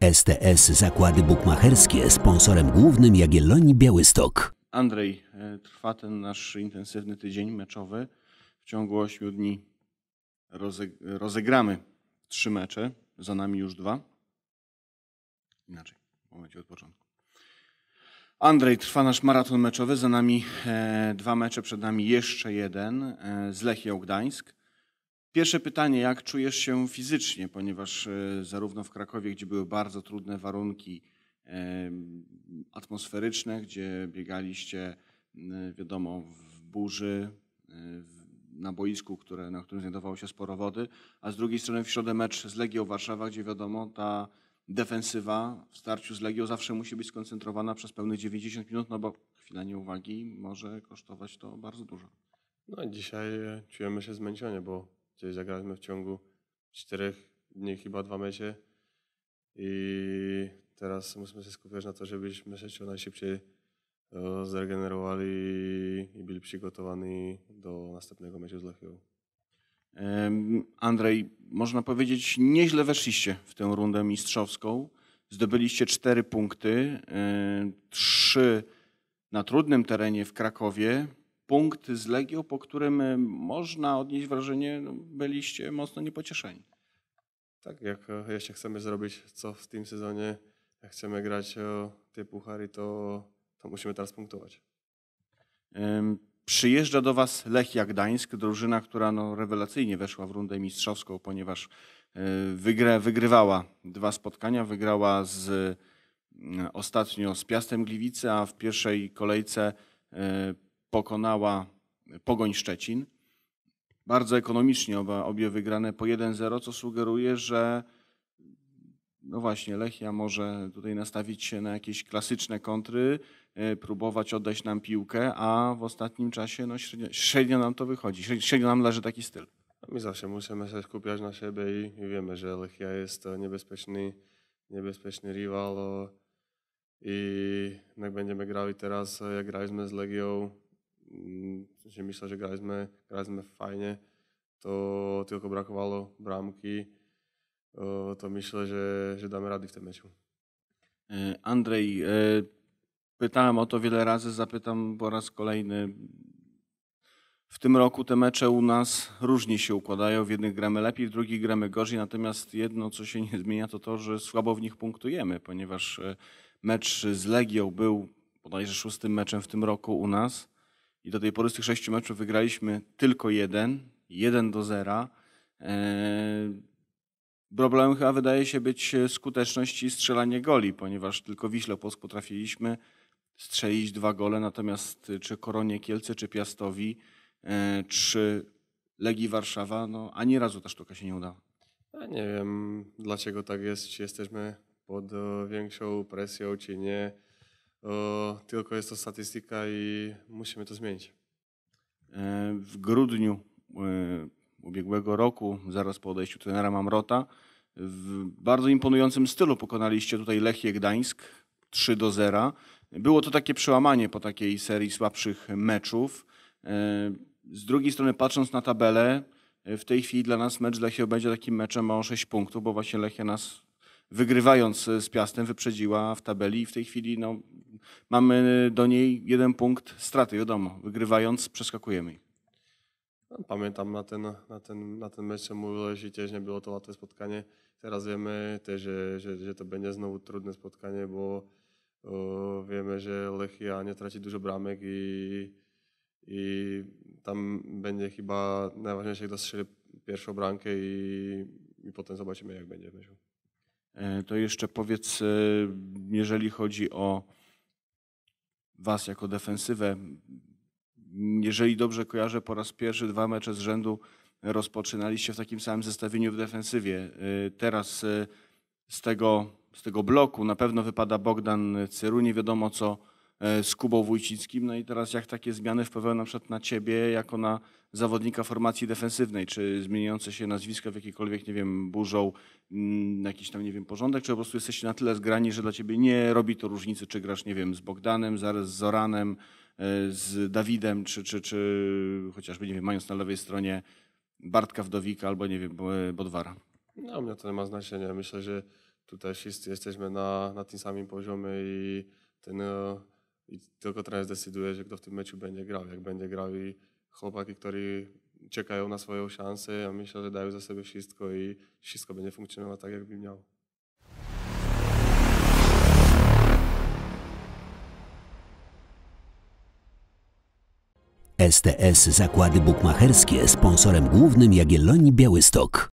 STS Zakłady Bukmacherskie sponsorem głównym Jagiellonii Białystok. Andrzej, e, trwa ten nasz intensywny tydzień meczowy. W ciągu 8 dni rozegramy trzy mecze, za nami już dwa. Inaczej, momencie od początku. Andrzej, trwa nasz maraton meczowy, za nami e, dwa mecze, przed nami jeszcze jeden e, z Lechią Gdańsk. Pierwsze pytanie, jak czujesz się fizycznie, ponieważ e, zarówno w Krakowie, gdzie były bardzo trudne warunki atmosferyczne, gdzie biegaliście, wiadomo, w burzy, e, na boisku, które, na którym znajdowało się sporo wody, a z drugiej strony w środę mecz z Legią Warszawa, gdzie wiadomo, ta defensywa w starciu z Legią zawsze musi być skoncentrowana przez pełne 90 minut, no bo chwila nieuwagi może kosztować to bardzo dużo. No dzisiaj e, czujemy się zmęczeni, bo gdzie zagraliśmy w ciągu czterech dni chyba dwa mecze i teraz musimy się skupiać na to, żebyśmy się najszybciej e, zregenerowali i byli przygotowani do następnego meczu z Lechią. Andrzej, można powiedzieć, nieźle weszliście w tę rundę mistrzowską. Zdobyliście cztery punkty, e, trzy na trudnym terenie w Krakowie, punkt z Legią, po którym e, można odnieść wrażenie, no, byliście mocno niepocieszeni. Tak, jak e, jeśli chcemy zrobić co w tym sezonie, jak chcemy grać e, o te puchary, to, to musimy teraz punktować. Przyjeżdża do Was Lechia Gdańsk, drużyna, która no rewelacyjnie weszła w rundę mistrzowską, ponieważ wygra wygrywała dwa spotkania. Wygrała z, ostatnio z Piastem Gliwice, a w pierwszej kolejce pokonała Pogoń Szczecin. Bardzo ekonomicznie oba, obie wygrane po 1-0, co sugeruje, że no właśnie, Lechia może tutaj nastawić się na jakieś klasyczne kontry, e, próbować oddać nam piłkę, a w ostatnim czasie no, średnio, średnio nam to wychodzi, średnio nam leży taki styl. My zawsze musimy się skupiać na siebie i wiemy, że Lechia jest niebezpieczny, niebezpieczny rywal i jak będziemy grali teraz, jak graliśmy z Legią, w mm, sensie myślę, że grajmy, graliśmy fajnie, to tylko brakowało bramki, to myślę, że, że damy radę w tym meczu. E, Andrzej, e, pytałem o to wiele razy, zapytam po raz kolejny. W tym roku te mecze u nas różnie się układają. W jednych gramy lepiej, w drugich gramy gorzej. Natomiast jedno, co się nie zmienia, to to, że słabo w nich punktujemy, ponieważ e, mecz z Legią był bodajże szóstym meczem w tym roku u nas i do tej pory z tych sześciu meczów wygraliśmy tylko jeden, jeden do zera. E, problemem chyba wydaje się być e, skuteczność i strzelanie goli, ponieważ tylko Wiśle Płock potrafiliśmy strzelić dwa gole, natomiast e, czy Koronie Kielce, czy Piastowi, czy Legii Warszawa, no ani razu ta sztuka się nie udała. Ja nie wiem, dlaczego tak jest, czy jesteśmy pod większą presją, czy nie tylko jest to statystyka i musimy to zmienić. E, w grudniu e, ubiegłego roku, zaraz po odejściu trenera Mamrota, w bardzo imponującym stylu pokonaliście tutaj Lechię Gdańsk 3 do 0. Było to takie przełamanie po takiej serii słabszych meczów. E, z drugiej strony, patrząc na tabelę, w tej chwili dla nas mecz Lechia będzie takim meczem o 6 punktów, bo właśnie Lechia nas wygrywając e, z Piastem, wyprzedziła w tabeli i w tej chwili no, mamy do niej jeden punkt straty, wiadomo. Wygrywając, przeskakujemy ich. No, pamiętam na ten, na ten, na ten mecz, mówiłeś i też nie było to łatwe spotkanie. Teraz wiemy też, że, że, że to będzie znowu trudne spotkanie, bo o, wiemy, że Lechia nie traci dużo bramek i, i tam będzie chyba najważniejsze, kto strzeli pierwszą bramkę i, i potem zobaczymy, jak będzie w meczu. E, to jeszcze powiedz, e, jeżeli chodzi o Was jako defensywę, jeżeli dobrze kojarzę, po raz pierwszy dwa mecze z rzędu rozpoczynaliście w takim samym zestawieniu w defensywie. E, teraz z tego, z tego bloku na pewno wypada Bogdan Cyru, nie wiadomo co E, z Kubą Wójcickim. No i teraz jak takie zmiany wpływają na przykład na ciebie jako na zawodnika formacji defensywnej? Czy zmieniające się nazwiska w jakikolwiek, nie wiem, burzą mm, jakiś tam, nie wiem, porządek? Czy po prostu jesteś na tyle zgrani, że dla ciebie nie robi to różnicy, czy grasz, nie wiem, z Bogdanem, zaraz z Zoranem, e, z Dawidem, czy, czy, czy chociażby, nie wiem, mając na lewej stronie Bartka Wdowika albo, nie wiem, Bodwara? No, mnie to nie ma znaczenia. Myślę, że tutaj wszyscy jesteśmy na, na tym samym poziomie i ten e, i tylko teraz decyduje się, kto w tym meczu będzie grał. Jak będzie grał i chłopaki, którzy czekają na swoją szansę, ja myślę, że dają za sobie wszystko i wszystko będzie funkcjonowało tak, jakby miało. STS Zakłady Bukmacherskie sponsorem głównym Jagiellonii Białystok.